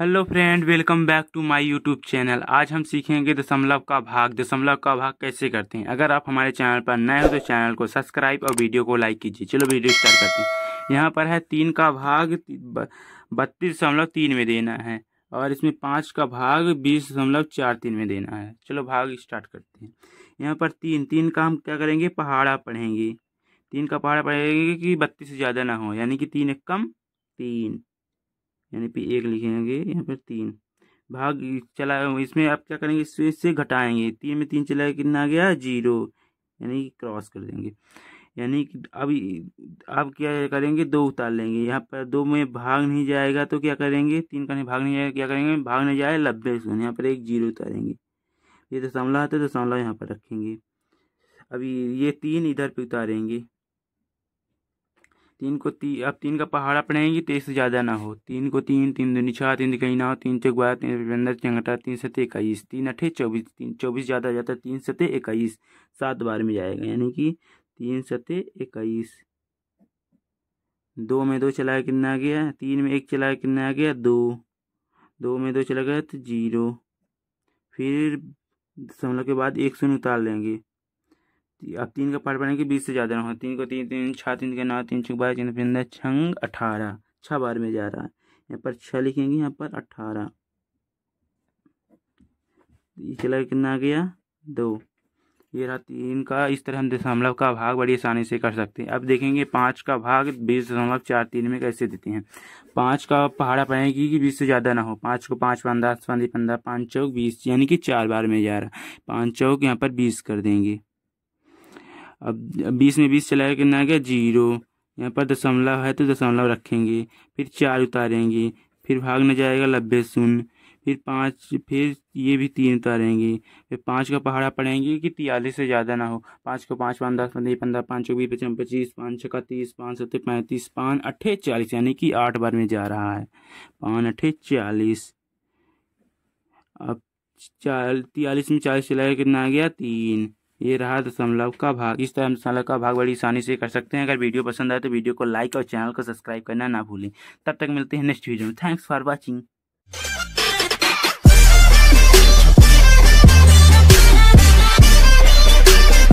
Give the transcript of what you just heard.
hello friend welcome back to my YouTube channel आज हम सीखेंगे दशमलव का भाग दशमलव का भाग कैसे करते हैं अगर आप हमारे चैनल पर नए हो तो चैनल को सब्सक्राइब और वीडियो को लाइक कीजिए चलो वीडियो स्टार्ट करते हैं यहाँ पर है तीन का भाग बत्तीस दशमलव तीन में देना है और इसमें पाँच का भाग बीस दशमलव चार तीन में देना है चलो भाग स्टार्ट करते हैं यहाँ पर तीन तीन का हम क्या करेंगे पहाड़ा पढ़ेंगे तीन का पहाड़ा पढ़ेंगे कि बत्तीस से ज़्यादा ना हो यानी कि तीन एक कम तीन यानी पे एक लिखेंगे यहाँ पर तीन भाग चला इसमें आप क्या करेंगे इससे इससे घटाएंगे तीन में तीन चला कितना आ गया जीरो यानी कि क्रॉस कर देंगे यानी कि अब आप क्या करेंगे दो उतार लेंगे यहाँ पर दो में भाग नहीं जाएगा तो क्या करेंगे तीन का नहीं भाग नहीं जाएगा क्या करेंगे भाग नहीं जाए लब्बे सुन यहाँ पर एक जीरो उतारेंगे ये दशमलव है तो दशमलव यहाँ पर रखेंगे अभी ये तीन इधर पे उतारेंगे तीन को तीन अब तीन का पहाड़ पड़ेंगे तो इससे ज़्यादा ना हो तीन को तीन तीन दो निछा तीन कहीं ना हो तीन चौक तीन पंद्रह तीन तीन सत्य इक्कीस तीन अठे चौबीस तीन चौबीस ज़्यादा जाता है तीन सत्य इक्कीस सात बार में जाएगा यानी कि तीन सत्य इक्कीस दो में दो चलाया कितना आ गया तीन में एक चलाया कितना आ गया दो दो में दो चला गया तो जीरो फिर दशमलव के बाद एक शून्य उतार लेंगे अब तीन का पार्ट बनाएंगे बीस से ज़्यादा ना हो तीन को तीन तीन छः तीन के नौ तीन छः बारह तीन पंद्रह छंग अठारह छः बार में जा रहा है यहाँ पर छः लिखेंगे यहाँ पर अठारह ये चला कितना आ गया दो ये रहा तीन का इस तरह हम दशमलव का भाग बड़ी आसानी से कर सकते हैं अब देखेंगे पाँच का भाग बीस दशमलव चार तीन में कैसे देते हैं पाँच का पहाड़ा पड़ेगी कि बीस से ज़्यादा ना हो पाँच को पाँच पंद्रह पंद्रह पंद्रह पाँच चौक बीस यानी कि चार बार में जा रहा पाँच चौक यहाँ पर बीस कर देंगे अब बीस में बीस चलाया कितना आ गया जीरो यहाँ पर दशमलव है तो दशमलव रखेंगे फिर चार उतारेंगे फिर भाग न जाएगा लब्बे शून्य फिर पाँच फिर ये भी तीन उतारेंगे फिर पाँच का पहाड़ा पड़ेंगे कि तियालीस से ज़्यादा ना हो पाँच को पाँच पाँच दस पंद्रह पंद्रह पाँच बीस पचपन पच्चीस पाँच छः का तीस पाँच सत्तर पैंतीस पाँच अट्ठे चालीस यानी कि आठ बार में जा रहा है पाँच अट्ठे चालीस अब चाल तियालीस में चालीस चलाया कितना आ गया तीन ये रहा दशमलव का भाग इस तरह दशमलव का भाग बड़ी आसानी से कर सकते हैं अगर वीडियो पसंद आए तो वीडियो को लाइक और चैनल को सब्सक्राइब करना ना भूलें तब तक मिलते हैं नेक्स्ट वीडियो में थैंक्स फॉर वॉचिंग